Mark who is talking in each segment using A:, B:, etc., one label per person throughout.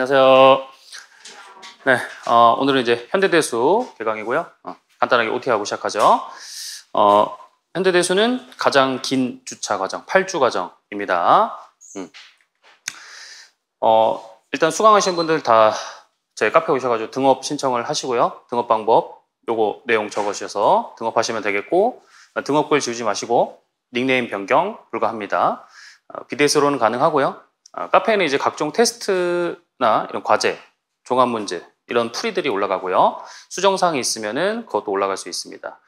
A: 안녕하세요. 네, 어, 오늘은 이제 현대대수 개강이고요. 어, 간단하게 OT하고 시작하죠. 어, 현대대수는 가장 긴 주차 과정, 8주 과정입니다. 음. 어, 일단 수강하신 분들 다 저희 카페 오셔가지고 등업 신청을 하시고요. 등업 방법 요거 내용 적어주셔서 등업하시면 되겠고 등업글 지우지 마시고 닉네임 변경 불가합니다. 어, 비대수로는 가능하고요. 아, 카페에는 이제 각종 테스트나 이런 과제, 종합 문제 이런 풀이들이 올라가고요. 수정사항이 있으면은 그것도 올라갈 수 있습니다.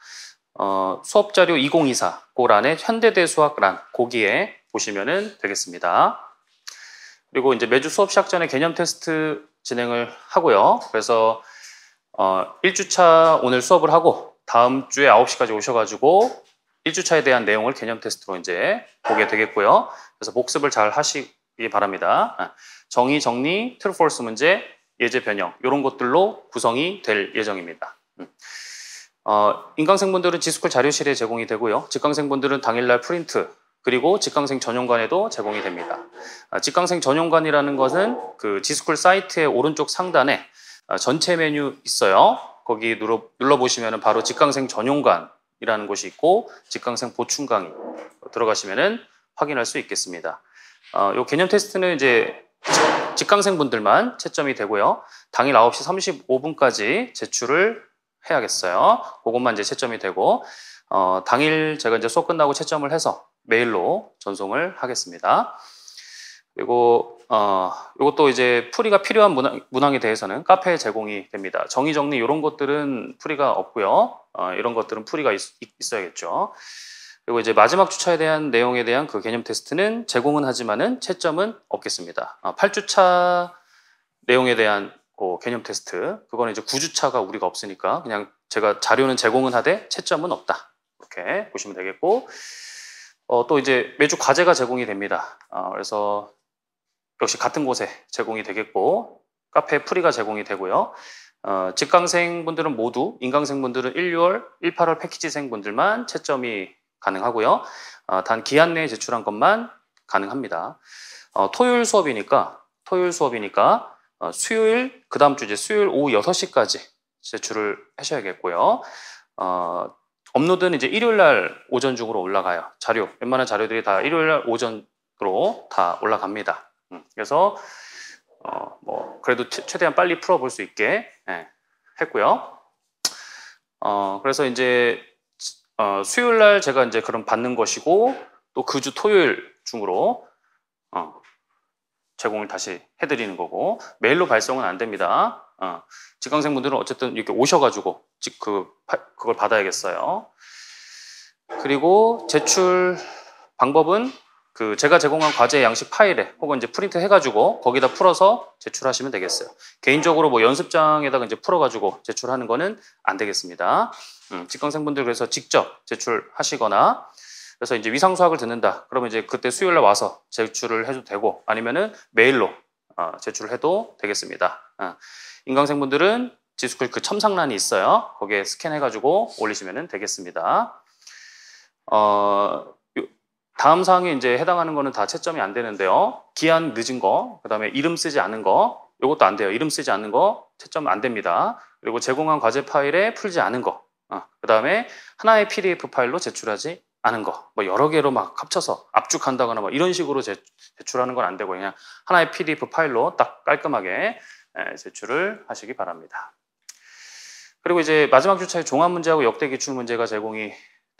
A: 어, 수업 자료 2024 고란의 현대대 수학란 거기에 보시면은 되겠습니다. 그리고 이제 매주 수업 시작 전에 개념 테스트 진행을 하고요. 그래서 어, 1주차 오늘 수업을 하고 다음 주에 9시까지 오셔가지고 1주차에 대한 내용을 개념 테스트로 이제 보게 되겠고요. 그래서 복습을 잘 하시, 고이 예, 바랍니다. 아, 정의, 정리, 트루 폴스 문제, 예제 변형 이런 것들로 구성이 될 예정입니다. 음. 어, 인강생분들은 지스쿨 자료실에 제공이 되고요. 직강생분들은 당일날 프린트 그리고 직강생 전용관에도 제공이 됩니다. 아, 직강생 전용관이라는 것은 그 지스쿨 사이트의 오른쪽 상단에 아, 전체 메뉴 있어요. 거기 눌러, 눌러보시면 바로 직강생 전용관이라는 곳이 있고 직강생 보충강의 들어가시면 확인할 수 있겠습니다. 어, 요 개념 테스트는 이제 직강생 분들만 채점이 되고요. 당일 9시 35분까지 제출을 해야겠어요. 그것만 이제 채점이 되고 어, 당일 제가 이제 수업 끝나고 채점을 해서 메일로 전송을 하겠습니다. 그리고 어, 이것도 이제 풀이가 필요한 문항, 문항에 대해서는 카페에 제공이 됩니다. 정의 정리 이런 것들은 풀이가 없고요. 어, 이런 것들은 풀이가 있, 있어야겠죠. 그리고 이제 마지막 주차에 대한 내용에 대한 그 개념 테스트는 제공은 하지만은 채점은 없겠습니다. 아, 8주차 내용에 대한 그 개념 테스트 그거는 이제 9주차가 우리가 없으니까 그냥 제가 자료는 제공은 하되 채점은 없다 이렇게 보시면 되겠고 어, 또 이제 매주 과제가 제공이 됩니다. 어, 그래서 역시 같은 곳에 제공이 되겠고 카페 프리가 제공이 되고요. 어, 직강생분들은 모두 인강생분들은 1, 6월, 1, 8월 패키지생분들만 채점이 가능하고요. 어, 단 기한 내에 제출한 것만 가능합니다. 어, 토요일 수업이니까 토요일 수업이니까 어, 수요일 그 다음 주 이제 수요일 오후 6시까지 제출을 하셔야겠고요. 어, 업로드는 이제 일요일 날 오전 중으로 올라가요. 자료 웬만한 자료들이 다 일요일 날 오전으로 다 올라갑니다. 음, 그래서 어, 뭐 그래도 최대한 빨리 풀어볼 수 있게 예, 했고요. 어, 그래서 이제 어, 수요일 날 제가 이제 그럼 받는 것이고 또 그 주 토요일 중으로 어, 제공을 다시 해드리는 거고 메일로 발송은 안 됩니다. 어, 직강생분들은 어쨌든 이렇게 오셔가지고 그, 그걸 받아야겠어요. 그리고 제출 방법은 그 제가 제공한 과제 양식 파일에 혹은 이제 프린트 해가지고 거기다 풀어서 제출하시면 되겠어요. 개인적으로 뭐 연습장에다가 이제 풀어가지고 제출하는 거는 안 되겠습니다. 음, 직강생분들 그래서 직접 제출하시거나 그래서 이제 위상 수학을 듣는다. 그러면 이제 그때 수요일에 와서 제출을 해도 되고 아니면은 메일로 어, 제출을 해도 되겠습니다. 어. 인강생분들은 지수클그 첨삭란이 있어요. 거기에 스캔해가지고 올리시면 되겠습니다. 어, 다음 사항에 이제 해당하는 거는 다 채점이 안 되는데요. 기한 늦은 거, 그다음에 이름 쓰지 않은 거, 이것도 안 돼요. 이름 쓰지 않는 거 채점 안 됩니다. 그리고 제공한 과제 파일에 풀지 않은 거, 어, 그다음에 하나의 PDF 파일로 제출하지 않은 거, 뭐 여러 개로 막 합쳐서 압축한다거나 뭐 이런 식으로 제, 제출하는 건 안 되고 그냥 하나의 PDF 파일로 딱 깔끔하게 제출을 하시기 바랍니다. 그리고 이제 마지막 주차에 종합 문제하고 역대 기출 문제가 제공이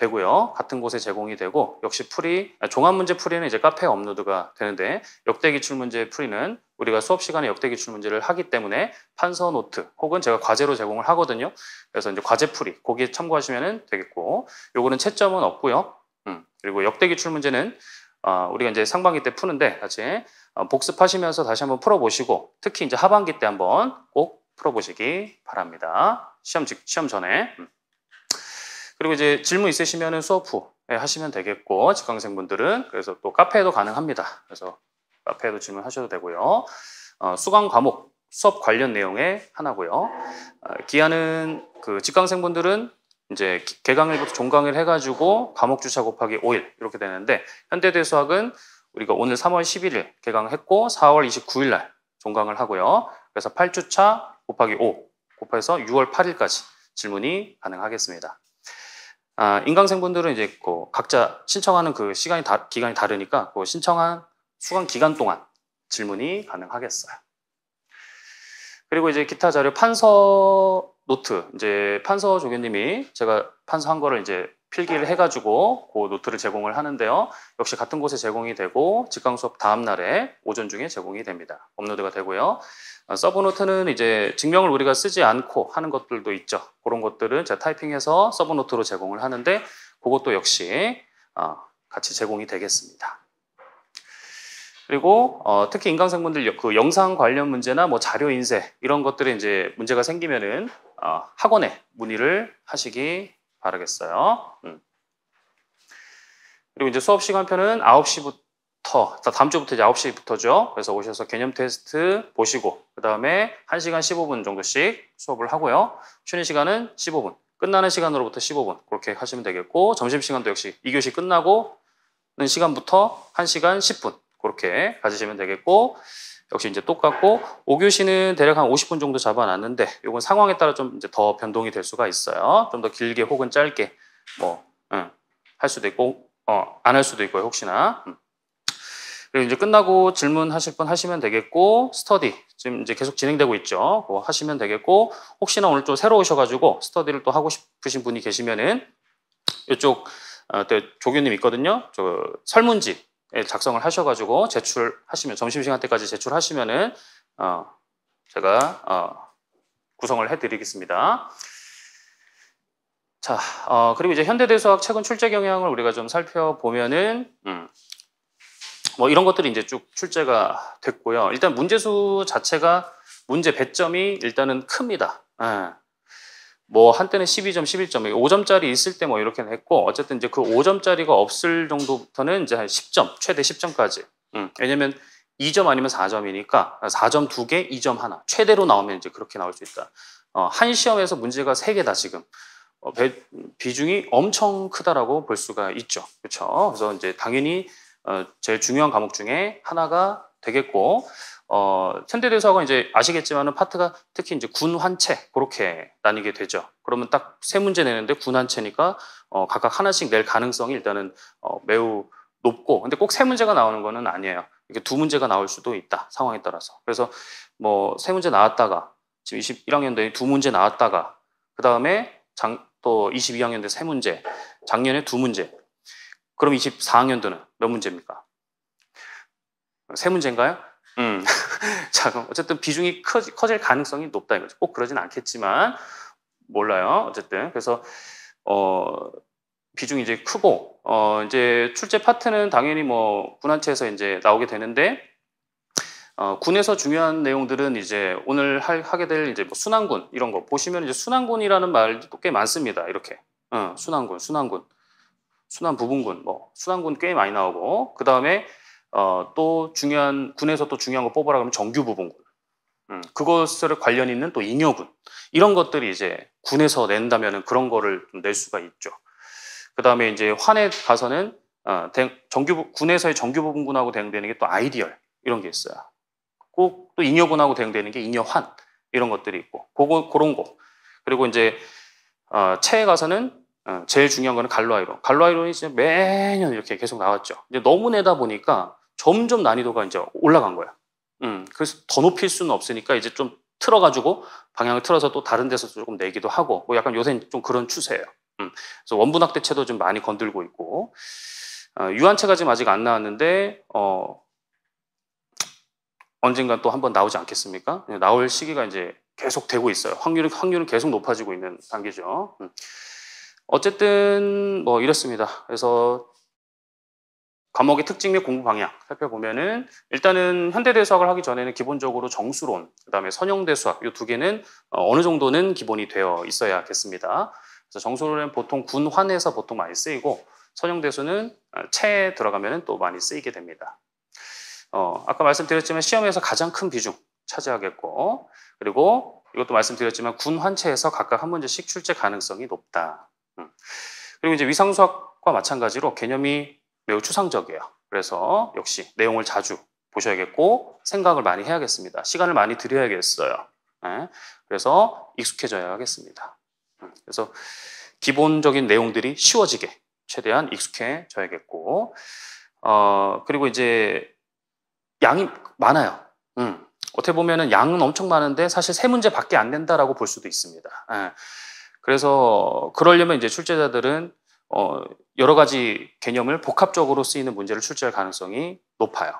A: 되고요. 같은 곳에 제공이 되고 역시 풀이 아, 종합 문제 풀이는 이제 카페 업로드가 되는데 역대 기출 문제 풀이는 우리가 수업 시간에 역대 기출 문제를 하기 때문에 판서 노트 혹은 제가 과제로 제공을 하거든요. 그래서 이제 과제 풀이 거기에 참고하시면 되겠고 요거는 채점은 없고요. 음, 그리고 역대 기출 문제는 어, 우리가 이제 상반기 때 푸는데 같이 어, 복습하시면서 다시 한번 풀어보시고 특히 이제 하반기 때 한번 꼭 풀어보시기 바랍니다. 시험 직 시험 전에. 음. 그리고 이제 질문 있으시면 수업 후에 예, 하시면 되겠고 직강생분들은 그래서 또 카페에도 가능합니다. 그래서 카페에도 질문하셔도 되고요. 어, 수강 과목 수업 관련 내용의 하나고요. 어, 기한은 그 직강생분들은 이제 개강일부터 종강일 해가지고 과목 주차 곱하기 5일 이렇게 되는데 현대대수학은 우리가 오늘 3월 11일 개강했고 4월 29일 날 종강을 하고요. 그래서 8주차 곱하기 5 곱해서 6월 8일까지 질문이 가능하겠습니다. 아, 인강생분들은 이제 그 각자 신청하는 그 시간이 다, 기간이 다르니까 그 신청한 수강 기간 동안 질문이 가능하겠어요. 그리고 이제 기타 자료 판서 노트 이제 판서 조교님이 제가 판서한 거를 이제 필기를 해가지고 그 노트를 제공을 하는데요. 역시 같은 곳에 제공이 되고 직강 수업 다음 날에 오전 중에 제공이 됩니다. 업로드가 되고요. 어, 서브 노트는 이제 증명을 우리가 쓰지 않고 하는 것들도 있죠. 그런 것들은 제가 타이핑해서 서브 노트로 제공을 하는데 그것도 역시 어, 같이 제공이 되겠습니다. 그리고 어, 특히 인강생분들 그 영상 관련 문제나 뭐 자료 인쇄 이런 것들에 이제 문제가 생기면은 어, 학원에 문의를 하시기 바르겠어요. 음. 그리고 이제 수업 시간표는 9시부터, 다음 주부터 이제 9시부터죠. 그래서 오셔서 개념 테스트 보시고, 그 다음에 1시간 15분 정도씩 수업을 하고요. 쉬는 시간은 15분. 끝나는 시간으로부터 15분. 그렇게 하시면 되겠고, 점심시간도 역시 2교시 끝나고는 시간부터 1시간 10분. 그렇게 가지시면 되겠고, 역시 이제 똑같고 5교시는 대략 한 50분 정도 잡아놨는데 이건 상황에 따라 좀 이제 더 변동이 될 수가 있어요. 좀 더 길게 혹은 짧게 뭐할 응, 수도 있고 어, 안 할 수도 있고요. 혹시나. 음. 그리고 이제 끝나고 질문하실 분 하시면 되겠고 스터디 지금 이제 계속 진행되고 있죠. 그거 하시면 되겠고 혹시나 오늘 좀 새로 오셔가지고 스터디를 또 하고 싶으신 분이 계시면은 이쪽 어, 네, 조교님 있거든요. 저 설문지 예, 작성을 하셔가지고 제출하시면 점심시간 때까지 제출하시면은 어, 제가 어, 구성을 해드리겠습니다. 자, 어, 그리고 이제 현대대수학 최근 출제 경향을 우리가 좀 살펴보면은 음, 뭐 이런 것들이 이제 쭉 출제가 됐고요. 일단 문제수 자체가 문제 배점이 일단은 큽니다. 예. 뭐 한때는 12점, 11점, 5점짜리 있을 때 뭐 이렇게 는 했고 어쨌든 이제 그 5점짜리가 없을 정도부터는 이제 한 10점, 최대 10점까지. 음, 왜냐면 2점 아니면 4점이니까 4점 2개, 2점 하나. 최대로 나오면 이제 그렇게 나올 수 있다. 어, 한 시험에서 문제가 3개다 지금. 어, 배, 비중이 엄청 크다라고 볼 수가 있죠. 그렇죠? 그래서 이제 당연히 어, 제일 중요한 과목 중에 하나가 되겠고 어, 현대대사관 이제 아시겠지만은 파트가 특히 이제 군 환체 그렇게 나뉘게 되죠. 그러면 딱 세 문제 내는데 군 환체니까 어, 각각 하나씩 낼 가능성이 일단은 어, 매우 높고 근데 꼭 세 문제가 나오는 거는 아니에요. 이렇게 두 문제가 나올 수도 있다 상황에 따라서. 그래서 뭐 세 문제 나왔다가 지금 21학년도에 두 문제 나왔다가 그 다음에 또 22학년도 에세 문제, 작년에 두 문제. 그럼 24학년도는 몇 문제입니까? 세 문제인가요? 음. 자, 그럼 어쨌든 비중이 커, 커질 가능성이 높다 이거죠. 꼭 그러진 않겠지만, 몰라요. 어쨌든. 그래서, 어, 비중이 이제 크고, 어, 이제 출제 파트는 당연히 뭐, 군한체에서 이제 나오게 되는데, 어, 군에서 중요한 내용들은 이제 오늘 할, 하게 될 이제 뭐 순환군 이런 거 보시면 이제 순환군이라는 말도 꽤 많습니다. 이렇게. 어, 순환군, 순환군. 순환 부분군, 뭐, 순환군 꽤 많이 나오고, 그 다음에 어, 또 중요한 군에서 또 중요한 거 뽑으라 그러면 정규 부분군. 음, 그것을 관련 있는 또 잉여군 이런 것들이 이제 군에서 낸다면은 그런 거를 좀 낼 수가 있죠. 그 다음에 이제 환에 가서는 어, 대, 정규 군에서의 정규 부분군하고 대응되는 게 또 아이디얼 이런 게 있어요. 꼭또 잉여군하고 대응되는 게 잉여환 이런 것들이 있고 그거 그런 거 그리고 이제 어, 체에 가서는 어, 제일 중요한 거는 갈로아이론. 갈로아이론이 이제 매년 이렇게 계속 나왔죠. 이제 너무 내다 보니까 점점 난이도가 이제 올라간 거야. 음, 그래서 더 높일 수는 없으니까 이제 좀 틀어가지고 방향을 틀어서 또 다른 데서 조금 내기도 하고 뭐 약간 요새 는좀 그런 추세예요. 음, 그래서 원분학 대체도 좀 많이 건들고 있고 어, 유한체가 지금 아직 안 나왔는데 어, 언젠간 또 한번 나오지 않겠습니까? 예, 나올 시기가 이제 계속 되고 있어요. 확률은 확률은 계속 높아지고 있는 단계죠. 음. 어쨌든 뭐 이렇습니다. 그래서 과목의 특징 및 공부 방향 살펴보면은 일단은 현대대 수학을 하기 전에는 기본적으로 정수론, 그다음에 선형대 수학 이 두 개는 어, 어느 정도는 기본이 되어 있어야겠습니다. 그래서 정수론은 보통 군환에서 보통 많이 쓰이고 선형대 수는 체에 어, 들어가면은 또 많이 쓰이게 됩니다. 어, 아까 말씀드렸지만 시험에서 가장 큰 비중 차지하겠고 그리고 이것도 말씀드렸지만 군환체에서 각각 한 문제씩 출제 가능성이 높다. 음. 그리고 이제 위상수학과 마찬가지로 개념이 매우 추상적이에요. 그래서 역시 내용을 자주 보셔야겠고 생각을 많이 해야겠습니다. 시간을 많이 드려야겠어요 네? 예? 그래서 익숙해져야 하겠습니다. 음, 그래서 기본적인 내용들이 쉬워지게 최대한 익숙해져야겠고 어, 그리고 이제 양이 많아요. 음, 어떻게 보면 양은 엄청 많은데 사실 세 문제밖에 안 된다라고 볼 수도 있습니다. 예. 그래서 그러려면 이제 출제자들은 어, 여러 가지 개념을 복합적으로 쓰이는 문제를 출제할 가능성이 높아요.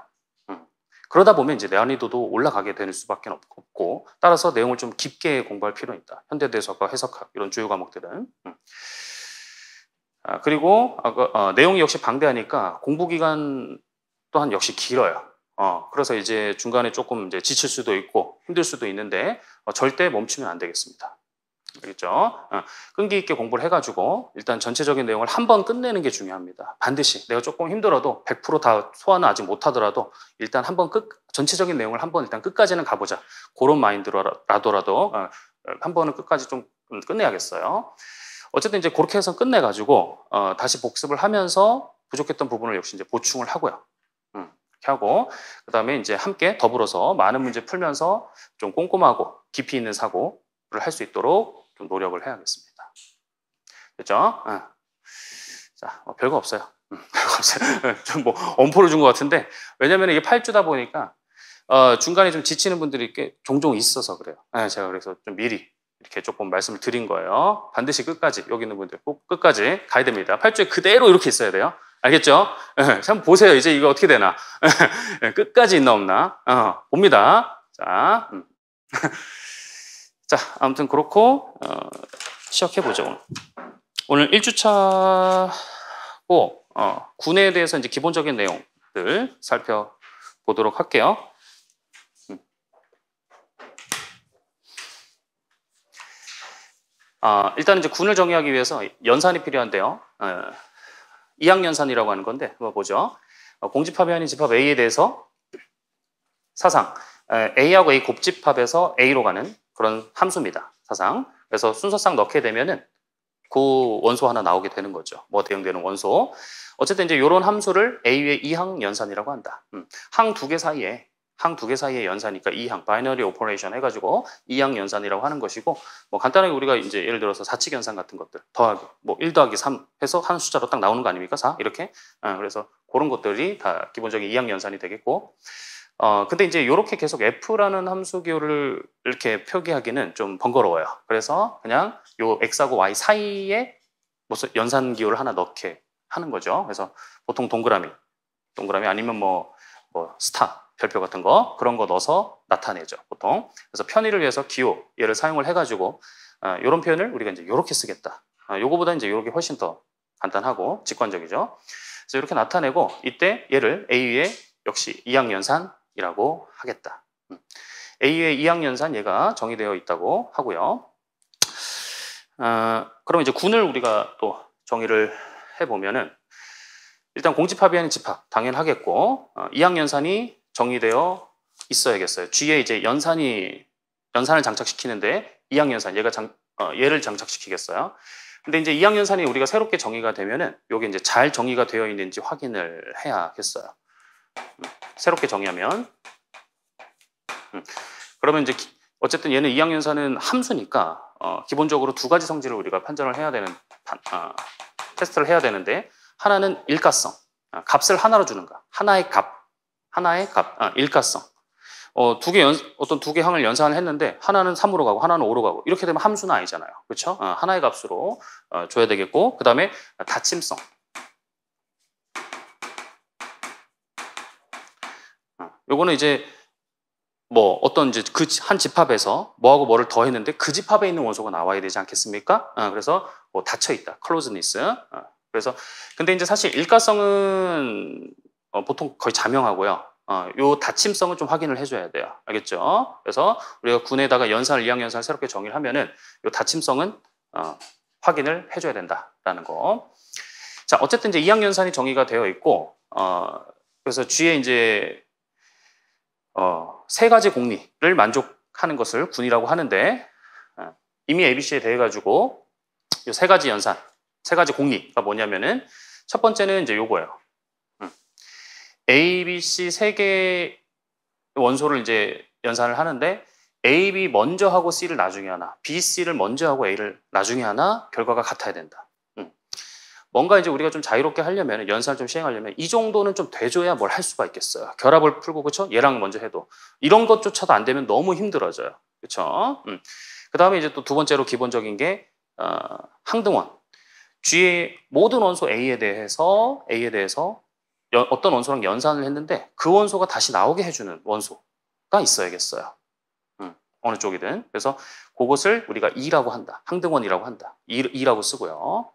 A: 음. 그러다 보면 이제 내이도도 올라가게 되는 수밖에 없고 따라서 내용을 좀 깊게 공부할 필요 있다. 현대대서과 해석학 이런 주요 과목들은. 음. 아, 그리고 아, 그, 어, 내용이 역시 방대하니까 공부 기간 또한 역시 길어요. 어, 그래서 이제 중간에 조금 이제 지칠 수도 있고 힘들 수도 있는데 어, 절대 멈추면 안 되겠습니다. 그렇죠 어, 끈기 있게 공부를 해가지고 일단 전체적인 내용을 한번 끝내는 게 중요합니다. 반드시 내가 조금 힘들어도 100%다 소화는 아직 못하더라도 일단 한번 끝 전체적인 내용을 한번 일단 끝까지는 가보자. 그런 마인드로라도라도 어, 어, 한 번은 끝까지 좀 끝내야겠어요. 어쨌든 이제 그렇게 해서 끝내가지고 어, 다시 복습을 하면서 부족했던 부분을 역시 이제 보충을 하고요. 음, 이렇게 하고 그다음에 이제 함께 더불어서 많은 문제 풀면서 좀 꼼꼼하고 깊이 있는 사고 할수 있도록 좀 노력을 해야겠습니다. 됐죠? 응. 자, 뭐 별거 없어요. 좀 뭐 엄포를 준 것 같은데 왜냐면 이게 8주다 보니까 어, 중간에 좀 지치는 분들이 꽤 종종 있어서 그래요. 네, 제가 그래서 좀 미리 이렇게 조금 말씀을 드린 거예요. 반드시 끝까지 여기 있는 분들 꼭 끝까지 가야 됩니다. 8주에 그대로 이렇게 있어야 돼요. 알겠죠? 네, 한번 보세요. 이제 이거 어떻게 되나. 예, 끝까지 있나 없나. 어, 봅니다. 자. 음. 자, 아무튼 그렇고 어, 시작해 보죠. 오늘. 1주차고 어, 군에 대해서 이제 기본적인 내용들 살펴보도록 할게요. 음. 아, 일단 이제 군을 정의하기 위해서 연산이 필요한데요. 어, 이항연산이라고 하는 건데 한번 보죠. 어, 공집합이 아닌 집합 A에 대해서 사상 어, A하고 A 곱집합에서 A로 가는 그런 함수입니다. 사상. 그래서 순서상 넣게 되면은 그 원소 하나 나오게 되는 거죠. 뭐 대응되는 원소. 어쨌든 이제 이런 함수를 A의 이항 연산이라고 한다. 음. 항 두 개 사이에 항 두 개 사이의 연산이니까 이항 바이너리 오퍼레이션 해가지고 이항 연산이라고 하는 것이고 뭐 간단하게 우리가 이제 예를 들어서 사칙 연산 같은 것들 더하기 뭐1 더하기 3 해서 한 숫자로 딱 나오는 거 아닙니까? 4 이렇게 아, 그래서 그런 것들이 다 기본적인 이항 연산이 되겠고 어, 근데 이제 이렇게 계속 F라는 함수기호를 이렇게 표기하기는 좀 번거로워요. 그래서 그냥 요 X하고 Y 사이에 무슨 연산기호를 하나 넣게 하는 거죠. 그래서 보통 동그라미, 동그라미 아니면 뭐, 뭐 스타, 별표 같은 거 그런 거 넣어서 나타내죠. 보통. 그래서 편의를 위해서 기호 얘를 사용을 해가지고 어, 이런 표현을 우리가 이제 이렇게 쓰겠다. 어, 요거보다 이제 이렇게 훨씬 더 간단하고 직관적이죠. 그래서 이렇게 나타내고 이때 얘를 a 위에 역시 이항연산 이라고 하겠다. 음. A의 이학년산 얘가 정의되어 있다고 하고요. 어, 그럼 이제 군을 우리가 또 정의를 해보면은 일단 공집합의하는 집합 당연하겠고 어, 2학년산이 정의되어 있어야겠어요. G에 이제 연산이 연산을 장착시키는데 이학년산 얘가 장, 어, 얘를 장착시키겠어요. 근데 이제 이학년산이 우리가 새롭게 정의가 되면은 요게 이제 잘 정의가 되어 있는지 확인을 해야겠어요. 음. 새롭게 정의하면. 음. 그러면 이제 어쨌든 얘는 이항연산은 함수니까 어, 기본적으로 두 가지 성질을 우리가 판정을 해야 되는 어, 테스트를 해야 되는데 하나는 일가성 어, 값을 하나로 주는가 하나의 값 하나의 값 아, 일가성 어, 두개 어떤 두개 항을 연산을 했는데 하나는 3으로 가고 하나는 5로 가고 이렇게 되면 함수는 아니잖아요 그렇죠 하나의 값으로 어, 줘야 되겠고 그 다음에 다침성 요거는 이제 뭐 어떤 이제 그한 집합에서 뭐하고 뭐를 더했는데 그 집합에 있는 원소가 나와야 되지 않겠습니까? 아, 그래서 뭐 닫혀 있다, 클로즈니스. 아, 그래서 근데 이제 사실 일가성은 어, 보통 거의 자명하고요. 어, 요 닫힘성은 좀 확인을 해줘야 돼요. 알겠죠? 그래서 우리가 군에다가 연산을 이항연산을 새롭게 정의를 하면은 이 닫힘성은 어, 확인을 해줘야 된다라는 거. 자, 어쨌든 이제 이항연산이 정의가 되어 있고, 어, 그래서 G에 이제 어, 세 가지 공리를 만족하는 것을 군이라고 하는데 어, 이미 ABC에 대해 가지고 이 세 가지 연산, 세 가지 공리가 뭐냐면은 첫 번째는 이제 요거예요. 음. A, B, C 세 개의 원소를 이제 연산을 하는데 A, B 먼저 하고 C를 나중에 하나, B, C를 먼저 하고 A를 나중에 하나 결과가 같아야 된다. 뭔가 이제 우리가 좀 자유롭게 하려면 연산을 좀 시행하려면 이 정도는 좀 돼줘야 뭘 할 수가 있겠어요. 결합을 풀고 그쵸 얘랑 먼저 해도 이런 것조차도 안 되면 너무 힘들어져요. 그쵸 음. 그다음에 이제 또 두 번째로 기본적인 게 어, 항등원. G의 모든 원소 A에 대해서 A에 대해서 연, 어떤 원소랑 연산을 했는데 그 원소가 다시 나오게 해주는 원소가 있어야겠어요. 음, 어느 쪽이든. 그래서 그것을 우리가 E라고 한다. 항등원이라고 한다. E, E라고 쓰고요.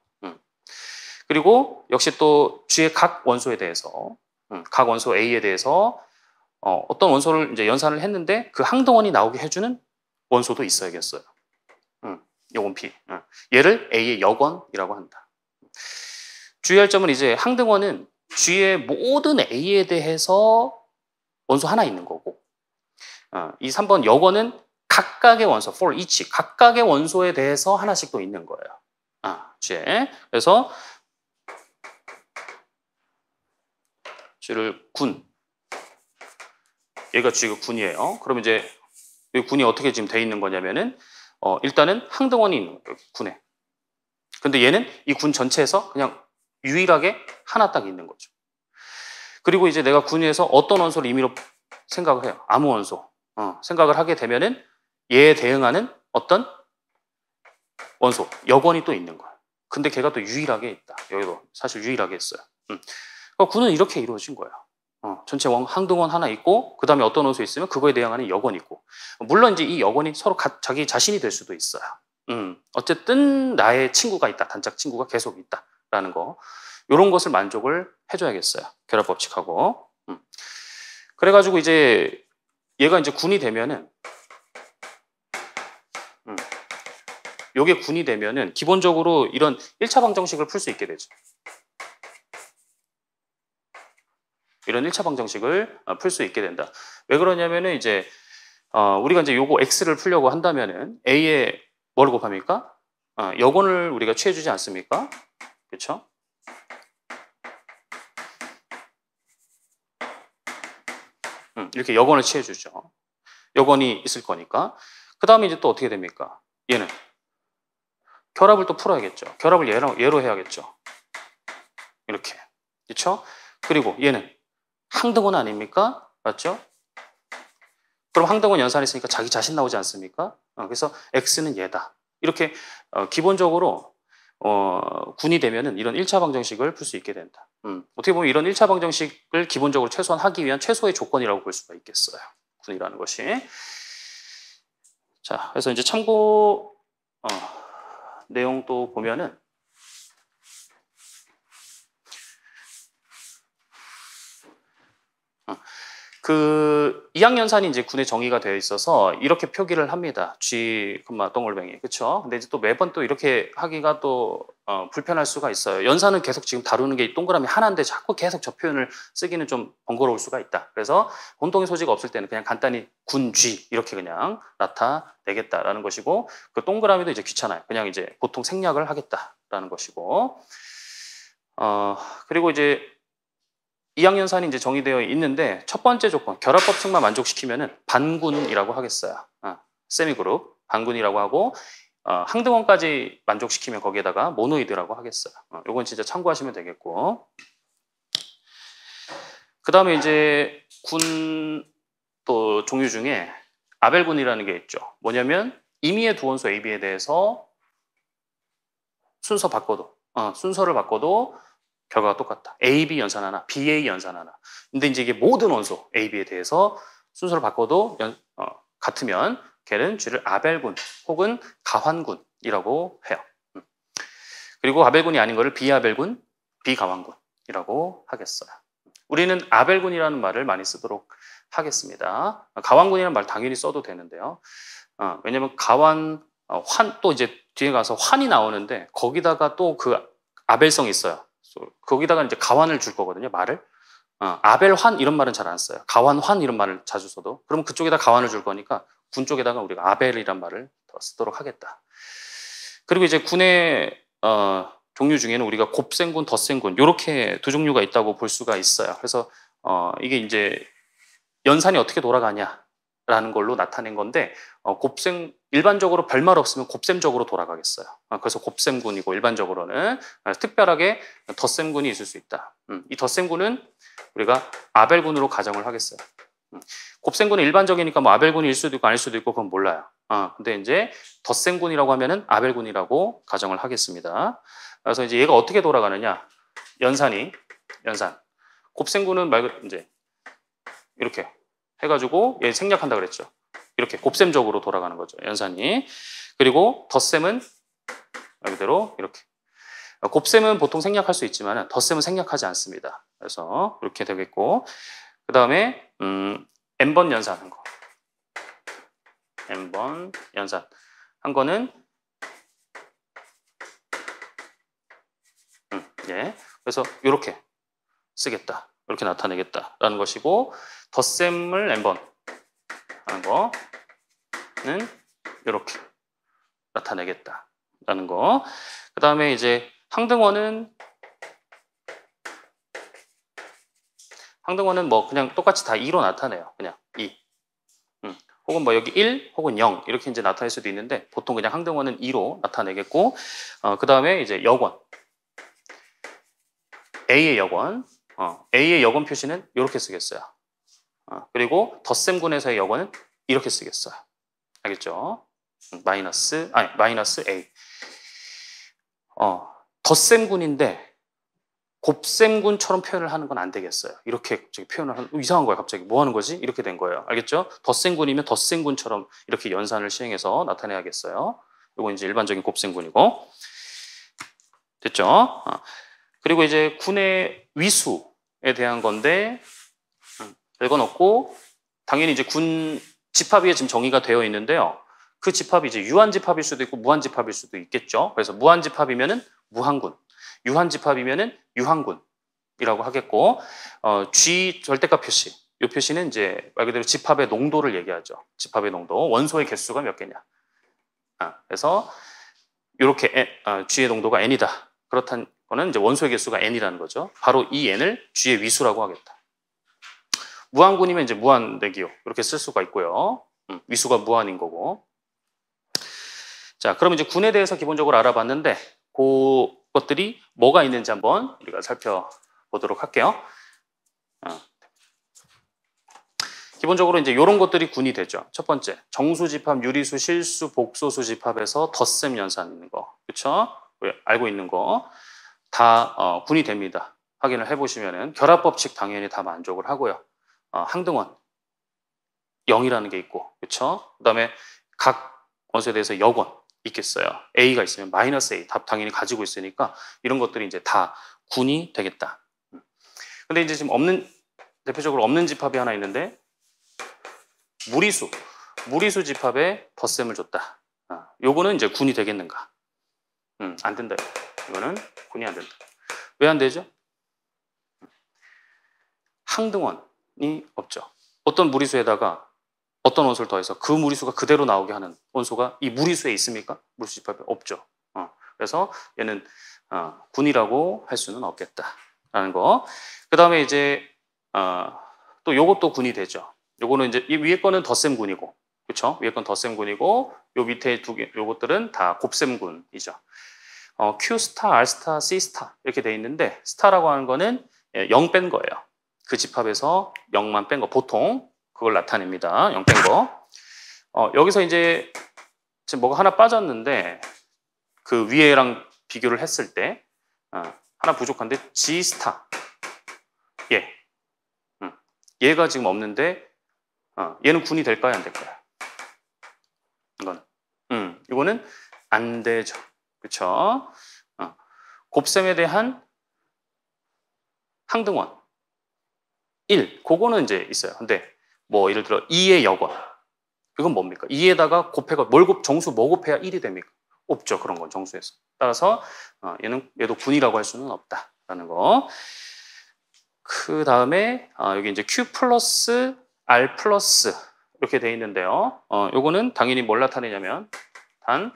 A: 그리고 역시 또주의각 원소에 대해서 음, 각 원소 A에 대해서 어, 떤 원소를 이제 연산을 했는데 그 항동원이 나오게 해주는 원소도 있어야겠어요. 음, 요건 P. 음, 얘를 A의 역원이라고 한다. 주의할 점은 이제 항등원은 G의 모든 A에 대해서 원소 하나 있는 거고 어, 이 3번 역원은 각각의 원소, for each, 각각의 원소에 대해서 하나씩 또 있는 거예요. 아, G에. 그래서 쟤를 군. 얘가 지금 군이에요. 그러 이제 이 군이 어떻게 지금 돼 있는 거냐면은 어, 일단은 항등원이 있는 거예요. 군에. 근데 얘는 이 군 전체에서 그냥 유일하게 하나 딱 있는 거죠. 그리고 이제 내가 군에서 어떤 원소를 임의로 생각을 해요. 아무 원소. 어, 생각을 하게 되면은 얘에 대응하는 어떤 원소, 여권이 또 있는 거야. 근데 걔가 또 유일하게 있다. 여기도 사실 유일하게 있어요. 음. 그러니까 군은 이렇게 이루어진 거예요. 어, 전체 항등원 하나 있고 그 다음에 어떤 원소 있으면 그거에 대항하는 여건 있고 물론 이제 이 여건이 서로 가, 자기 자신이 될 수도 있어요. 음, 어쨌든 나의 친구가 있다, 단짝 친구가 계속 있다라는 거 이런 것을 만족을 해줘야겠어요. 결합 법칙하고 음. 그래가지고 이제 얘가 이제 군이 되면은 음, 요게 군이 되면은 기본적으로 이런 1차 방정식을 풀 수 있게 되죠. 이런 1차 방정식을 어, 풀수 있게 된다. 왜 그러냐면은 이제 어, 우리가 이제 요거 x를 풀려고 한다면은 a에 뭘 곱합니까? 어, 여건을 우리가 취해주지 않습니까? 그렇죠? 이렇게 여건을 취해주죠. 여건이 있을 거니까. 그 다음에 이제 또 어떻게 됩니까? 얘는 결합을 또 풀어야겠죠. 결합을 얘로, 얘로 해야겠죠. 이렇게. 그렇죠? 그리고 얘는 항등원 아닙니까? 맞죠? 그럼 항등원 연산이 으니까 자기 자신 나오지 않습니까? 어, 그래서 x는 얘다. 이렇게 어, 기본적으로 어, 군이 되면은 이런 1차 방정식을 풀 수 있게 된다. 음, 어떻게 보면 이런 1차 방정식을 기본적으로 최소한 하기 위한 최소의 조건이라고 볼 수가 있겠어요. 군이라는 것이. 자, 그래서 이제 참고 어, 내용 또 보면은 그이학년산이 이제 군의 정의가 되어 있어서 이렇게 표기를 합니다. 쥐, 금마, 똥골뱅이. 그렇죠? 근데 이제 또 매번 또 이렇게 하기가 또 어, 불편할 수가 있어요. 연산은 계속 지금 다루는 게 동그라미 하나인데 자꾸 계속 저 표현을 쓰기는 좀 번거로울 수가 있다. 그래서 혼동의 소지가 없을 때는 그냥 간단히 군, 쥐 이렇게 그냥 나타내겠다라는 것이고 그 동그라미도 이제 귀찮아요. 그냥 이제 보통 생략을 하겠다라는 것이고 어, 그리고 이제 2학년산이 이제 정의되어 있는데 첫 번째 조건 결합법칙만 만족시키면 반군이라고 하겠어요. 어, 세미그룹 반군이라고 하고 어, 항등원까지 만족시키면 거기에다가 모노이드라고 하겠어요. 어, 이건 진짜 참고하시면 되겠고 그 다음에 이제 군 또 종류 중에 아벨군이라는 게 있죠. 뭐냐면 임의의 두 원소 AB에 대해서 순서 바꿔도 어, 순서를 바꿔도 결과가 똑같다. AB 연산 하나, BA 연산 하나. 근데 이제 이게 모든 원소 A, B에 대해서 순서를 바꿔도 연, 어, 같으면 걔는 쥐를 아벨군 혹은 가환군이라고 해요. 음. 그리고 아벨군이 아닌 거를 비아벨군, 비가환군이라고 하겠어요. 우리는 아벨군이라는 말을 많이 쓰도록 하겠습니다. 가환군이라는 말 당연히 써도 되는데요. 어, 왜냐면 가환, 어, 환, 또 이제 뒤에 가서 환이 나오는데 거기다가 또 그 아벨성이 있어요. 거기다가 이제 가환을 줄 거거든요, 말을. 어, 아벨환 이런 말은 잘 안 써요. 가환환 이런 말을 자주 써도. 그럼 그쪽에다 가환을 줄 거니까 군 쪽에다가 우리가 아벨이란 말을 더 쓰도록 하겠다. 그리고 이제 군의 어, 종류 중에는 우리가 곱생군, 덧생군 이렇게 두 종류가 있다고 볼 수가 있어요. 그래서 어, 이게 이제 연산이 어떻게 돌아가냐 라는 걸로 나타낸 건데 어, 곱셈 일반적으로 별말 없으면 곱셈적으로 돌아가겠어요. 어, 그래서 곱셈군이고 일반적으로는 어, 특별하게 덧셈군이 있을 수 있다. 음, 이 덧셈군은 우리가 아벨군으로 가정을 하겠어요. 음, 곱셈군은 일반적이니까 뭐 아벨군일 수도 있고 아닐 수도 있고 그건 몰라요. 아, 근데 이제 덧셈군이라고 하면은 아벨군이라고 가정을 하겠습니다. 그래서 이제 얘가 어떻게 돌아가느냐? 연산이 연산. 곱셈군은 말그 이제 이렇게 해가지고 얘 예, 생략한다 그랬죠. 이렇게 곱셈적으로 돌아가는 거죠. 연산이. 그리고 덧셈은 그대로 이렇게. 어, 곱셈은 보통 생략할 수 있지만 덧셈은 생략하지 않습니다. 그래서 이렇게 되겠고 그 다음에 음, n번 연산한 거. n번 연산 한 거는 음, 예. 그래서 이렇게 쓰겠다. 이렇게 나타내겠다라는 것이고 덧셈을 n번 하는 거는 이렇게 나타내겠다라는 거. 그 다음에 이제 항등원은 항등원은 뭐 그냥 똑같이 다 2로 나타내요. 그냥 2. 음. 혹은 뭐 여기 1 혹은 0 이렇게 이제 나타낼 수도 있는데 보통 그냥 항등원은 2로 나타내겠고 어, 그 다음에 이제 여권 A의 여권 어, A의 여건 표시는 이렇게 쓰겠어요. 어, 그리고 덧셈군에서의 여건은 이렇게 쓰겠어요. 알겠죠? 음, 마이너스, 아니, 마이너스 A. 어, 덧셈군인데 곱셈군처럼 표현을 하는 건 안 되겠어요. 이렇게 갑자기 표현을 하는, 이상한 거예요. 갑자기 뭐 하는 거지? 이렇게 된 거예요. 알겠죠? 덧셈군이면 덧셈군처럼 이렇게 연산을 시행해서 나타내야겠어요. 이거 이제 일반적인 곱셈군이고. 됐죠? 어. 그리고 이제 군의 위수, 대한 건데 별건 음, 없고 당연히 이제 군 집합이 지금 정의가 되어 있는데요. 그 집합이 이제 유한 집합일 수도 있고 무한 집합일 수도 있겠죠. 그래서 무한 집합이면은 무한군, 유한 집합이면은 유한군이라고 하겠고 어, G 절대값 표시. 이 표시는 이제 말 그대로 집합의 농도를 얘기하죠. 집합의 농도, 원소의 개수가 몇 개냐. 아, 그래서 이렇게 G의 아, 농도가 n이다. 그렇단 그거는 이제 원소의 개수가 n이라는 거죠. 바로 이 n을 g의 위수라고 하겠다. 무한군이면 이제 무한대기요. 이렇게 쓸 수가 있고요. 음, 위수가 무한인 거고. 자, 그럼 이제 군에 대해서 기본적으로 알아봤는데 그것들이 뭐가 있는지 한번 우리가 살펴보도록 할게요. 어. 기본적으로 이제 이런 것들이 군이 되죠. 첫 번째, 정수집합, 유리수, 실수, 복소수 집합에서 덧셈 연산 있는 거. 그렇죠? 알고 있는 거. 다 어, 군이 됩니다. 확인을 해보시면은 결합법칙 당연히 다 만족을 하고요. 어, 항등원 0이라는 게 있고 그렇죠? 그다음에 각 원소에 대해서 여권 있겠어요. A가 있으면 마이너스 A 답 당연히 가지고 있으니까 이런 것들이 이제 다 군이 되겠다. 음. 근데 이제 지금 없는 대표적으로 없는 집합이 하나 있는데 무리수 무리수 집합에 덧셈을 줬다. 아, 요거는 이제 군이 되겠는가? 음, 안 된다. 이거는 혼이 안 된다. 왜 안 되죠? 항등원이 없죠. 어떤 무리수에다가 어떤 원소를 더해서 그 무리수가 그대로 나오게 하는 원소가 이 무리수에 있습니까? 물수 집합에 없죠. 어. 그래서 얘는 어, 군이라고 할 수는 없겠다라는 거. 그 다음에 이제 어, 또 요것도 군이 되죠. 요거는 이제 이 위에 거는 덧셈군이고, 그렇죠? 위에 건 덧셈군이고, 요 밑에 두 개, 요것들은 다 곱셈군이죠. 어, Q 스타, R 스타, C 스타 이렇게 돼 있는데 스타라고 하는 거는 0뺀 예, 거예요. 그 집합에서 0만 뺀 거 보통 그걸 나타냅니다. 0 뺀 거. 어, 여기서 이제 지금 뭐가 하나 빠졌는데 그 위에랑 비교를 했을 때 어, 하나 부족한데 G 스타. 예. 음. 얘가 지금 없는데 어, 얘는 군이 될까요? 안 될까요? 이거 음, 이거는 안 되죠. 그렇죠? 곱셈에 대한 항등원 1, 그거는 이제 있어요. 근데 뭐 예를 들어 2의 여건 이건 뭡니까? 2에다가 곱해가 뭘 곱, 정수 뭐 곱해야 1이 됩니까? 없죠. 그런 건 정수에서. 따라서 어, 얘는 얘도 군이라고 할 수는 없다라는 거. 그 다음에 어, 여기 이제 Q 플러스 R 플러스 이렇게 돼 있는데요. 어, 요거는 당연히 뭘 나타내냐면 단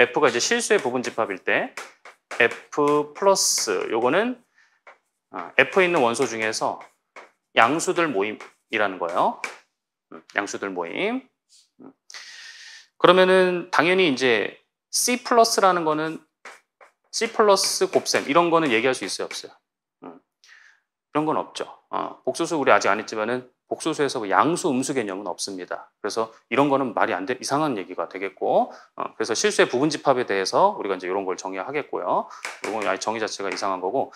A: F가 이제 실수의 부분 집합일 때 F 플러스 요거는 어, F에 있는 원소 중에서 양수들 모임이라는 거예요. 음, 양수들 모임. 음. 그러면은 당연히 이제 C 플러스라는 거는 C 플러스 곱셈 이런 거는 얘기할 수 있어요 없어요? 이런 음. 건 없죠. 어, 복수수 우리 아직 안 했지만은 복소수에서 뭐 양수, 음수 개념은 없습니다. 그래서 이런 거는 말이 안 돼, 이상한 얘기가 되겠고, 어, 그래서 실수의 부분 집합에 대해서 우리가 이제 이런 걸 정의하겠고요. 이건 아예 정의 자체가 이상한 거고,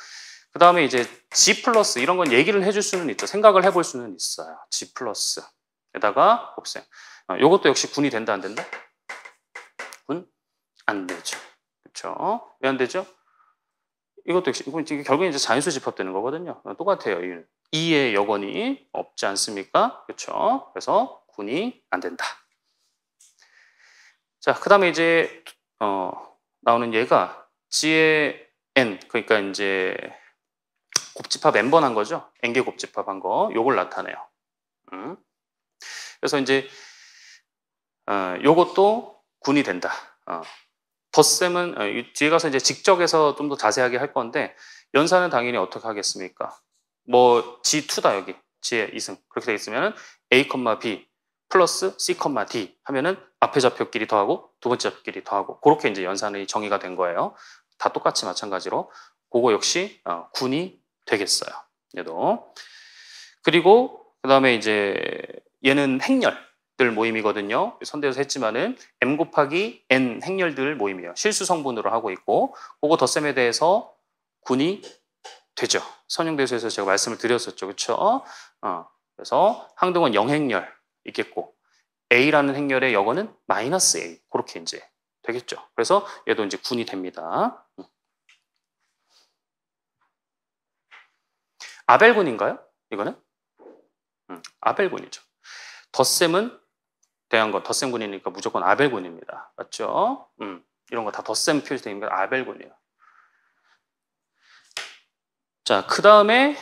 A: 그 다음에 이제 G 플러스 이런 건 얘기를 해줄 수는 있죠. 생각을 해볼 수는 있어요. G 플러스에다가 곱셈. 어, 이것도 역시 군이 된다 안 된다? 군? 안 되죠. 그렇죠? 왜 안 되죠? 이것도 역시 이건 결국엔 이제 자연수 집합되는 거거든요. 똑같아요. 2의 여건이 없지 않습니까? 그렇죠? 그래서 군이 안 된다. 자, 그다음에 이제 어, 나오는 얘가 G의 n 그러니까 이제 곱집합 n 번한 거죠. n 개 곱집합한 거 요걸 나타내요. 음. 그래서 이제 어, 요것도 군이 된다. 어. 덧셈은 아, 뒤에 가서 이제 직접에서좀 더 자세하게 할 건데 연산은 당연히 어떻게 하겠습니까? 뭐 G2다 여기 G의 2승 그렇게 되어 있으면 A, B 플러스 C, D 하면은 앞에 좌표끼리 더하고 두 번째 좌표끼리 더하고 그렇게 이제 연산의 정의가 된 거예요. 다 똑같이 마찬가지로 그거 역시 아, 군이 되겠어요. 얘도 그리고 그 다음에 이제 얘는 행렬 들 모임이거든요. 선대에서 했지만은 m 곱하기 n 행렬들 모임이에요. 실수 성분으로 하고 있고 그거 덧셈에 대해서 군이 되죠. 선형대수에서 제가 말씀을 드렸었죠. 그렇죠? 어, 그래서 항동은0행렬 있겠고 a라는 행렬의 여건은 마이너스 a 그렇게 이제 되겠죠. 그래서 얘도 이제 군이 됩니다. 아벨군인가요? 이거는? 음, 아벨군이죠. 덧셈은 대한 거 덧셈군이니까 무조건 아벨군입니다. 맞죠? 음, 이런 거 다 덧셈 표시되니까 아벨군이요 자, 그 다음에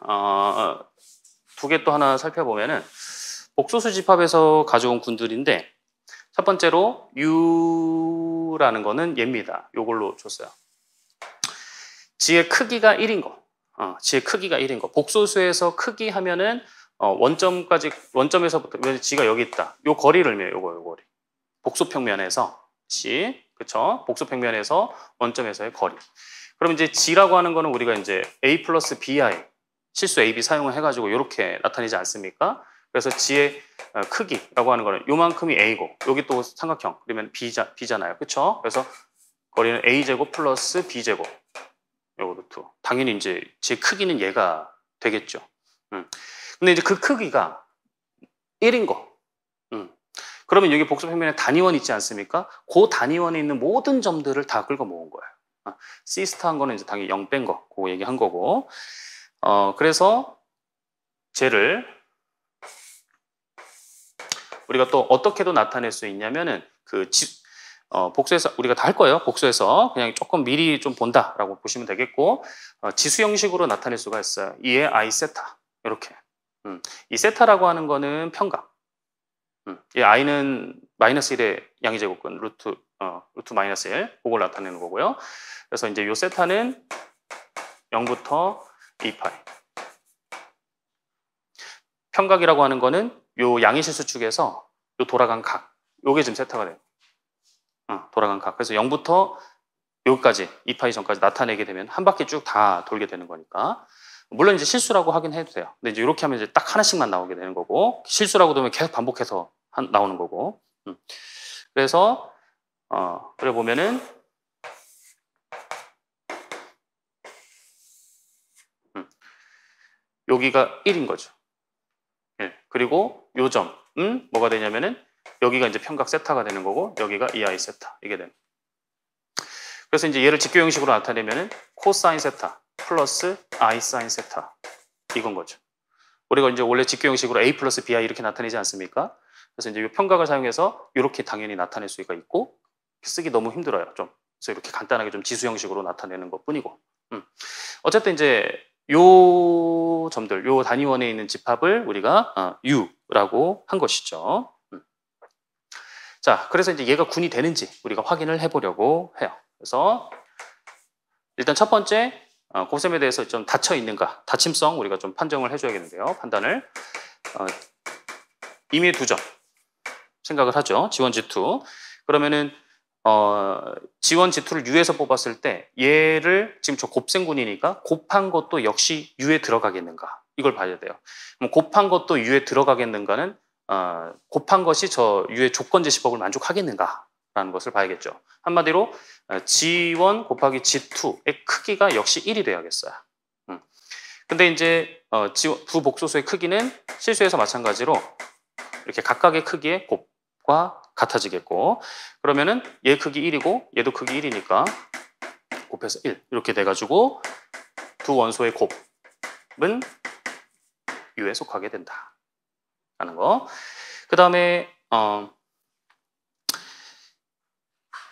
A: 어, 두개 또 하나 살펴보면은 복소수 집합에서 가져온 군들인데 첫 번째로 U라는 거는 얘입니다. 요걸로 줬어요. 지의 크기가 1인 거. 어, 지의 크기가 1인 거. 복소수에서 크기 하면은 어, 원점까지 원점에서부터 지가 여기 있다. 요 거리를 며 요거 요 거리. 복수평면에서 c 그쵸? 복수평면에서 원점에서의 거리. 그럼 이제 g라고 하는 거는 우리가 이제 a 플러스 bi 실수 ab 사용을 해가지고 이렇게 나타내지 않습니까? 그래서 g의 어, 크기라고 하는 거는 요만큼이 a고 여기 또 삼각형 그러면 b자 b잖아요, 그쵸? 그래서 거리는 a 제곱 플러스 b 제곱 요거 루트. 당연히 이제 g 크기는 얘가 되겠죠. 음. 근데 이제 그 크기가 1인 거. 음. 그러면 여기 복습 평면에 단위원 있지 않습니까? 그 단위원에 있는 모든 점들을 다 긁어 모은 거예요. 어. 시스타 한 거는 이제 당연히 0 뺀 거, 그 얘기한 거고. 어, 그래서 쟤를 우리가 또 어떻게도 나타낼 수 있냐면은 그 지, 어, 복수에서 우리가 다 할 거예요. 복수에서 그냥 조금 미리 좀 본다라고 보시면 되겠고 어, 지수 형식으로 나타낼 수가 있어요. 이에 i 세타 이렇게 음, 이 세타라고 하는 거는 평각. 음, 이 i는 마이너스 1의 양의 제곱근 루트 어, 루트 마이너스 1 그걸 나타내는 거고요. 그래서 이제 요 세타는 0부터 2파이. 평각이라고 하는 거는 요 양의 실수축에서 요 돌아간 각. 요게 지금 세타가 돼요. 어, 돌아간 각. 그래서 0부터 여기까지 2파이 전까지 나타내게 되면 한 바퀴 쭉 다 돌게 되는 거니까 물론 이제 실수라고 하긴 해도 돼요. 근데 이제 이렇게 하면 이제 딱 하나씩만 나오게 되는 거고 실수라고 되면 계속 반복해서 한, 나오는 거고. 음. 그래서 어, 그래 보면은 음, 여기가 1인 거죠. 예, 그리고 요 점은 음? 뭐가 되냐면은 여기가 이제 평각 세타가 되는 거고 여기가 EI 세타 이게 되는. 그래서 이제 얘를 직교 형식으로 나타내면은 코사인 세타 플러스 I 사인 세타 이건 거죠. 우리가 이제 원래 직교 형식으로 A 플러스 BI 이렇게 나타내지 않습니까? 그래서 이제 이 평각을 사용해서 이렇게 당연히 나타낼 수가 있고 쓰기 너무 힘들어요. 좀 그래서 이렇게 간단하게 좀 지수 형식으로 나타내는 것 뿐이고. 음. 어쨌든 이제 요 점들, 요 단위원에 있는 집합을 우리가 어, U라고 한 것이죠. 음. 자, 그래서 이제 얘가 군이 되는지 우리가 확인을 해보려고 해요. 그래서 일단 첫 번째 곱셈에 어, 대해서 좀 닫혀 있는가 닫힘성 우리가 좀 판정을 해줘야겠는데요. 판단을 임의 어, 두점 생각을 하죠. 지원 G2 그러면은 어, 지원 G2를 U에서 뽑았을 때 얘를 지금 저 곱셈군이니까 곱한 것도 역시 U에 들어가겠는가 이걸 봐야 돼요. 그럼 곱한 것도 U에 들어가겠는가는 어, 곱한 것이 저 U의 조건 제시법을 만족하겠는가라는 것을 봐야겠죠. 한마디로 G1 아, 곱하기 G2의 크기가 역시 1이 돼야겠어요. 음. 근데 이제 어, 두 복소수의 크기는 실수에서 마찬가지로 이렇게 각각의 크기의 곱과 같아지겠고 그러면은 얘 크기 1이고 얘도 크기 1이니까 곱해서 1 이렇게 돼가지고 두 원소의 곱은 U에 속하게 된다. 하는 거. 그 다음에 어,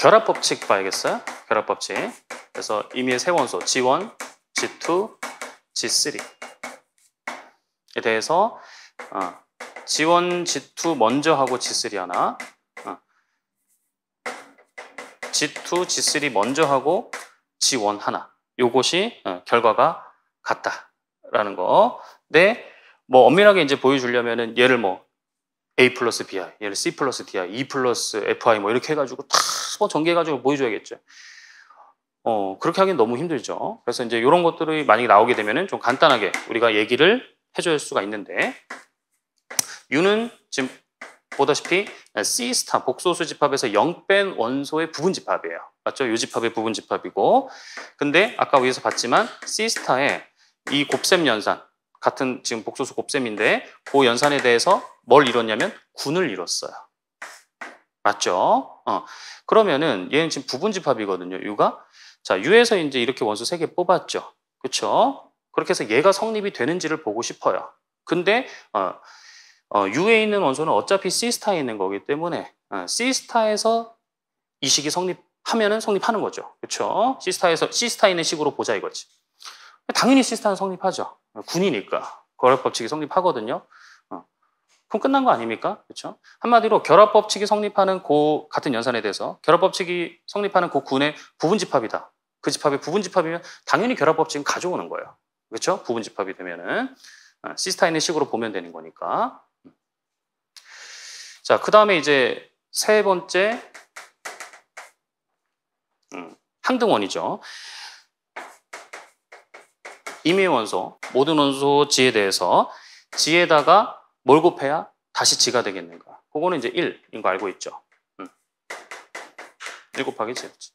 A: 결합 법칙 봐야겠어요. 결합 법칙. 그래서 임의의 세 원소 G1, G2, G3에 대해서 어, G1, G2 먼저 하고 G3 하나, 어, G2, G3 먼저 하고 G1 하나. 요것이 어, 결과가 같다라는 거. 근데 뭐 엄밀하게 이제 보여주려면 얘를 뭐 A 플러스 BI, 얘를 C 플러스 DI, E 플러스 FI 뭐 이렇게 해가지고 다뭐 전개해가지고 보여줘야겠죠. 어, 그렇게 하긴 너무 힘들죠. 그래서 이제 이런 것들이 만약에 나오게 되면은 좀 간단하게 우리가 얘기를 해줄 수가 있는데, U는 지금 보다시피 C 스타 복소수 집합에서 0 뺀 원소의 부분 집합이에요. 맞죠? 이 집합의 부분 집합이고. 근데 아까 위에서 봤지만 C 스타의 이 곱셈 연산, 같은 지금 복소수 곱셈인데, 그 연산에 대해서 뭘 이뤘냐면 군을 이뤘어요. 맞죠? 어. 그러면은 얘는 지금 부분집합이거든요. 유가 자 유에서 이제 이렇게 원소 세 개 뽑았죠. 그렇죠? 그렇게 해서 얘가 성립이 되는지를 보고 싶어요. 근데 어, 어, U에 있는 원소는 어차피 시스타에 있는 거기 때문에 어, C스타에서 이 식이 성립하면은 성립하는 거죠. 그렇죠? 시스타에서시스타 있는 식으로 보자 이거지. 당연히 시스타는 성립하죠. 군이니까 거래 법칙이 성립하거든요. 그럼 끝난 거 아닙니까? 그렇죠? 한마디로 결합 법칙이 성립하는 그 같은 연산에 대해서 결합 법칙이 성립하는 그 군의 부분 집합이다. 그 집합이 부분 집합이면 당연히 결합 법칙은 가져오는 거예요. 그렇죠? 부분 집합이 되면은 아, 시스타인의 식으로 보면 되는 거니까. 음. 자, 그 다음에 이제 세 번째 음, 항등원이죠. 임의 원소, 모든 원소지에 대해서 지에다가 뭘 곱해야 다시 지가 되겠는가? 그거는 이제 1인 거 알고 있죠. 음. 1 곱하기 제곱지.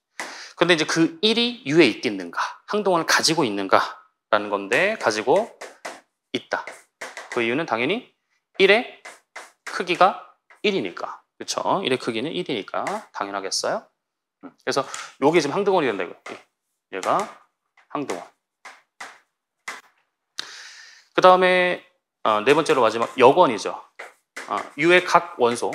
A: 근데 이제 그 1이 유에 있겠는가? 항동을 가지고 있는가? 라는 건데 가지고 있다. 그 이유는 당연히 1의 크기가 1이니까. 그렇죠? 1의 크기는 1이니까 당연하겠어요. 음. 그래서 요게 지금 항등원이 된다 이거. 예. 얘가 항등원. 그 다음에 어, 네 번째로 마지막 여건이죠. 어, 의각 원소.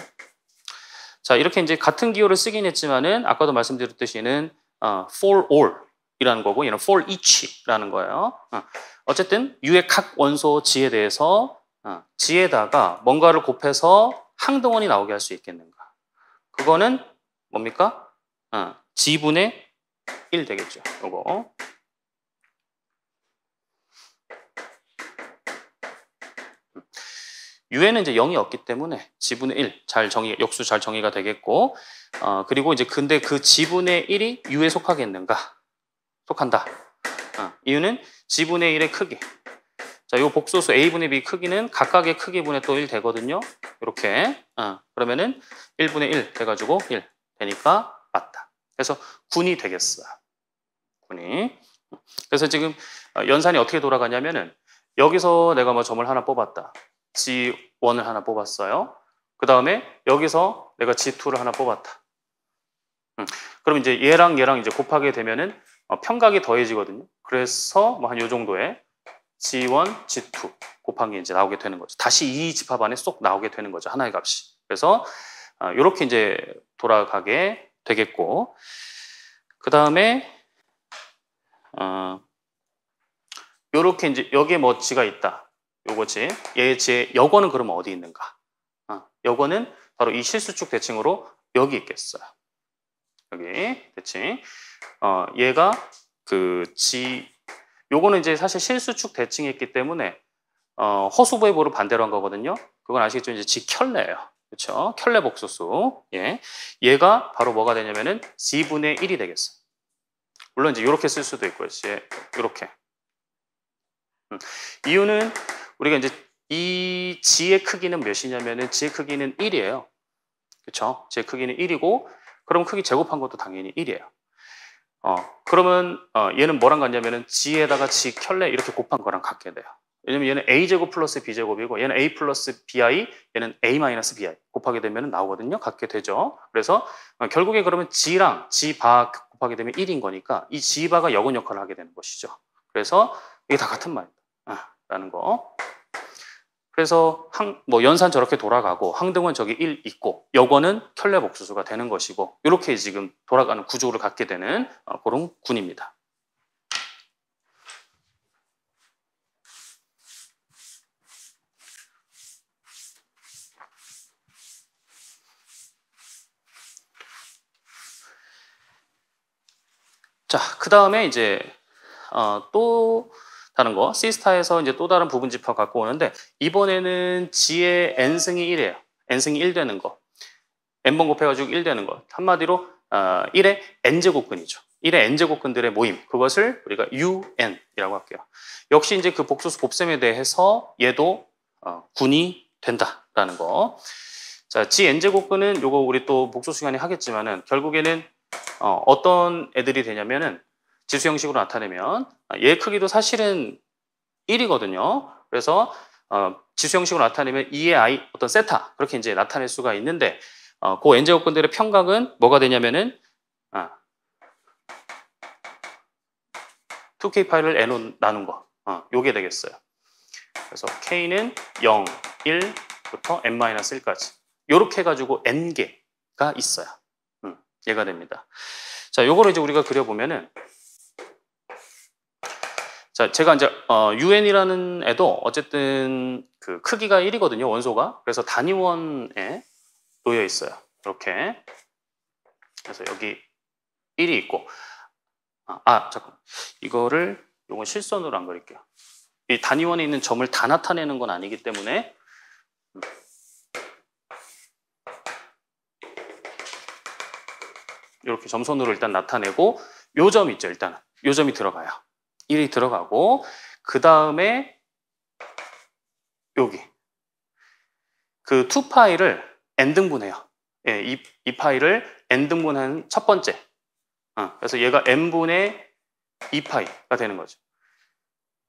A: 자 이렇게 이제 같은 기호를 쓰긴 했지만은 아까도 말씀드렸듯이는 어, for all이라는 거고 얘는 for each라는 거예요. 어, 쨌든 U의 각 원소 G에 대해서 어, G에다가 뭔가를 곱해서 항동원이 나오게 할 수 있겠는가? 그거는 뭡니까? 어, G분의 1 되겠죠. 이거 유에는 이제 0이 없기 때문에 지분의 1, 잘 정의, 역수 잘 정의가 되겠고, 어, 그리고 이제 근데 그 지분의 1이 유에 속하겠는가? 속한다. 어, 이유는 지분의 1의 크기. 자, 요 복소수 a분의 b 크기는 각각의 크기분의 또 1 되거든요. 이렇게. 어, 그러면은 1분의 1 돼가지고 1 되니까 맞다. 그래서 군이 되겠어요. 군이. 그래서 지금 어, 연산이 어떻게 돌아가냐면은 여기서 내가 뭐 점을 하나 뽑았다. G1을 하나 뽑았어요. 그 다음에 여기서 내가 G2를 하나 뽑았다. 음, 그럼 이제 얘랑 얘랑 이제 곱하게 되면은 어, 평각이 더해지거든요. 그래서 뭐 한 요 정도에 G1, G2 곱한 게 이제 나오게 되는 거죠. 다시 이 집합 안에 쏙 나오게 되는 거죠. 하나의 값이. 그래서 이렇게 어, 이제 돌아가게 되겠고 그 다음에 어, 이렇게 이제 여기에 뭐 G가 있다. 요거지. 얘의 여건은 그럼 어디 있는가? 어, 여건은 바로 이 실수축 대칭으로 여기 있겠어요. 여기 대칭. 어, 얘가 그 G 요거는 이제 사실 실수축 대칭이있기 때문에 어, 허수부의보를 반대로 한 거거든요. 그건 아시겠죠? 이제 지켤레예요 그렇죠? 켤레 복소수. 예. 얘가 바로 뭐가 되냐면은 G분의 1이 되겠어요. 물론 이제 이렇게 쓸 수도 있고요. 이렇게. 음. 이유는 우리가 이제 이지의 크기는 몇이냐면은 지의 크기는 1이에요. 그렇죠? G의 크기는 1이고 그럼 크기 제곱한 것도 당연히 1이에요. 어, 그러면 어, 얘는 뭐랑 같냐면은 지에다가지 켤레 이렇게 곱한 거랑 같게 돼요. 왜냐면 얘는 A제곱 플러스 B제곱이고 얘는 A 플러스 BI, 얘는 A 마이너스 BI 곱하게 되면 나오거든요. 같게 되죠. 그래서 어, 결국에 그러면 G랑 G바 곱하게 되면 1인 거니까 이 G바가 역은 역할을 하게 되는 것이죠. 그래서 이게 다 같은 말입니다. 라는 거. 그래서 항, 뭐 연산 저렇게 돌아가고 항등은 저기 1 있고 여권은 켤레복수수가 되는 것이고 이렇게 지금 돌아가는 구조를 갖게 되는 어, 그런 군입니다. 자, 그 다음에 이제 어, 또 다는 거. C스타에서 이제 또 다른 부분 집합 갖고 오는데 이번에는 G의 N승이 1이에요. N승이 1 되는 거. N번 곱해가지고 1 되는 거. 한마디로 어, 1의 N제곱근이죠. 1의 N제곱근들의 모임. 그것을 우리가 UN이라고 할게요. 역시 이제 그 복소수 곱셈에 대해서 얘도 어, 군이 된다라는 거. 자, GN제곱근은 요거 우리 또 복소수 시간에 하겠지만은 결국에는 어, 어떤 애들이 되냐면은 지수 형식으로 나타내면 아, 얘 크기도 사실은 1이거든요. 그래서 어, 지수 형식으로 나타내면 e 의 i 어떤 세타 그렇게 이제 나타낼 수가 있는데 어, 그 n제곱근들의 평각은 뭐가 되냐면은 아, 2k 파일을 n으로 나눈 거. 어, 요게 되겠어요. 그래서 k는 0, 1부터 n-1까지 이렇게 해가지고 n개가 있어요. 음, 얘가 됩니다. 자, 요거를 이제 우리가 그려보면은 자, 제가 이제 UN이라는 어, 애도 어쨌든 그 크기가 1이거든요, 원소가. 그래서 단위원에 놓여 있어요. 이렇게. 그래서 여기 1이 있고. 아, 아 잠깐. 이거를 이건 실선으로 안 그릴게요. 이 단위원에 있는 점을 다 나타내는 건 아니기 때문에 이렇게 점선으로 일단 나타내고 요 점 있죠, 일단은. 요 점이 들어가요. 1이 들어가고 그 다음에 여기 그 2파이를 n등분해요. 예, 이, 이 파이를 n등분한 첫 번째 어, 그래서 얘가 n분의 2파이가 되는 거죠.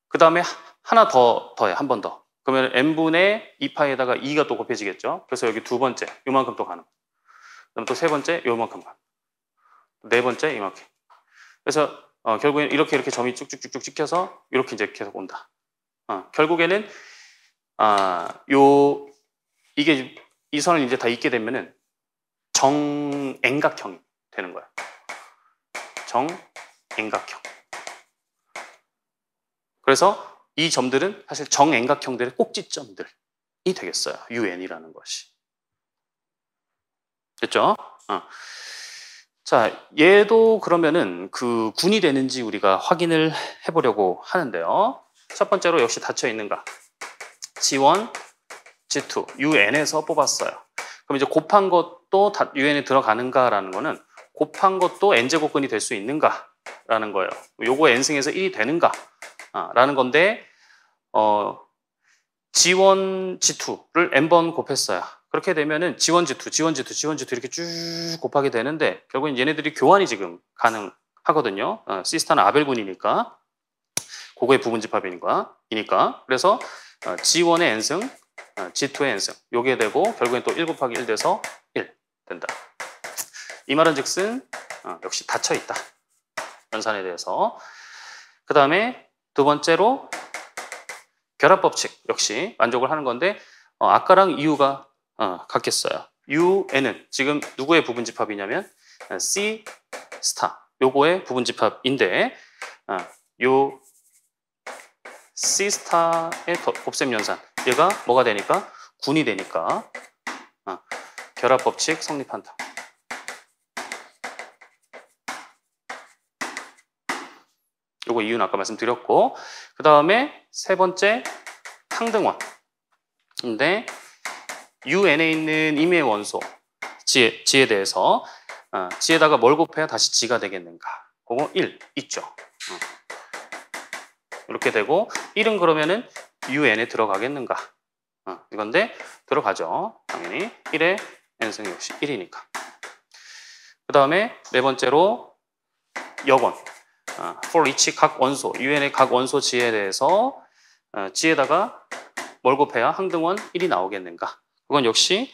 A: 그 다음에 하나 더 더해 한 번 더. 그러면 n분의 2파에다가 이 2가 또 곱해지겠죠. 그래서 여기 두 번째 요만큼 또 가는 거예요. 그럼 또 세 번째 요만큼 가네 번째 이만큼. 그래서 어, 결국엔 이렇게 이렇게 점이 쭉쭉쭉쭉 찍혀서 이렇게 이제 계속 온다. 어, 결국에는 아, 요 이게 이 선을 이제 다 잊게 되면은 정앵각형이 되는 거야. 정앵각형. 그래서 이 점들은 사실 정앵각형들의 꼭지점들이 되겠어요. UN이라는 것이. 됐죠? 어. 자, 얘도 그러면은 그 군이 되는지 우리가 확인을 해보려고 하는데요. 첫 번째로 역시 닫혀 있는가. G1, G2, UN에서 뽑았어요. 그럼 이제 곱한 것도 UN에 들어가는가라는 거는 곱한 것도 n제곱근이 될 수 있는가라는 거예요. 요거 n승에서 1이 되는가? 아, 라는 건데 어, G1, G2를 n번 곱했어요. 그렇게 되면은 지원지투, 지원지투, 지원지투 이렇게 쭉 곱하게 되는데 결국엔 얘네들이 교환이 지금 가능하거든요. 어, 시스타는 아벨군이니까 고거의 부분집합이니까 이니까 그래서 어, G1의 n승, 어, G2의 n승 요게 되고 결국엔 또 1 곱하기 1 돼서 1 된다. 이 말은 즉슨 어, 역시 닫혀있다. 연산에 대해서 그 다음에 두 번째로 결합법칙 역시 만족을 하는 건데 어, 아까랑 이유가 어, 같겠어요. U에는 지금 누구의 부분집합이냐면 어, C 스타 요거의 부분집합인데 어, C 스타의 곱셈 연산 얘가 뭐가 되니까 군이 되니까 어, 결합 법칙 성립한다. 요거 이유는 아까 말씀드렸고 그 다음에 세 번째 탕등원근데 UN에 있는 임의 원소 지에, 지에 대해서 어, 지에다가 뭘 곱해야 다시 지가 되겠는가? 그거 1 있죠. 어. 이렇게 되고 1은 그러면은 UN에 들어가겠는가? 어, 이건데 들어가죠. 당연히 1의 n승이 역시 1이니까. 그 다음에 네 번째로 여원. 어, for each 각 원소, UN의 각 원소 지에 대해서 어, 지에다가 뭘 곱해야 항등원 1이 나오겠는가? 그건 역시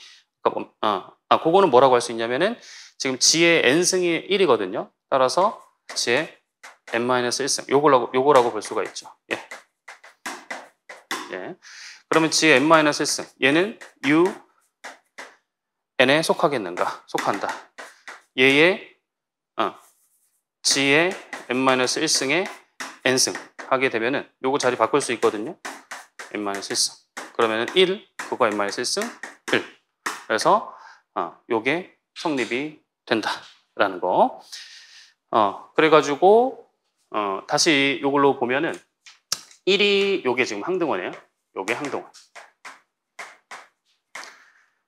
A: 아, 아 그거는 뭐라고 할 수 있냐면은 지금 지의 n승이 1이거든요. 따라서 지의 n-1승 요거라고 요거라고 볼 수가 있죠. 예. 예. 그러면 지의 n-1승 얘는 u n에 속하겠는가? 속한다. 얘의 어, g의 n-1승에 n승 하게 되면은 요거 자리 바꿀 수 있거든요. n-1승. 그러면은 1 F가 MR 실승 1. 그래서 어, 요게 성립이 된다라는 거. 어, 그래가지고 어, 다시 이걸로 보면은 1이 요게 지금 항등원이에요. 요게 항등원.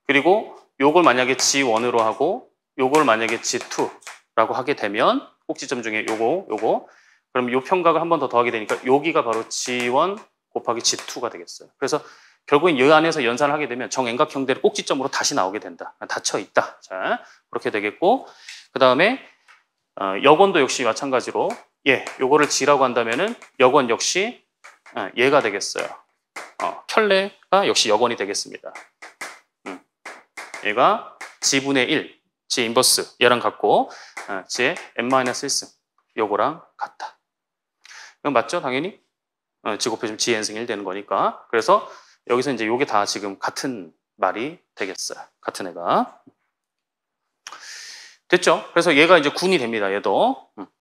A: 그리고 요걸 만약에 G1으로 하고 요걸 만약에 G2라고 하게 되면 꼭지점 중에 요거 요거 그럼 요 평각을 한 번 더 더하게 되니까 여기가 바로 G1 곱하기 G2가 되겠어요. 그래서 결국엔 여 안에서 연산을 하게 되면 정행각 형대를 꼭지점으로 다시 나오게 된다. 닫혀 있다. 자, 그렇게 되겠고 그 다음에 어, 여권도 역시 마찬가지로 예, 요거를 지라고 한다면은 여권 역시 어, 예가 되겠어요. 어, 켤레가 역시 여권이 되겠습니다. 음, 얘가 지분의 1, 지 인버스 얘랑 같고 어, 지 n-1승 요거랑 같다. 이건 맞죠? 당연히 어, 지 곱해주면 g n승 1 되는 거니까. 그래서 여기서 이제 요게다 지금 같은 말이 되겠어요. 같은 애가. 됐죠? 그래서 얘가 이제 군이 됩니다. 얘도. 음.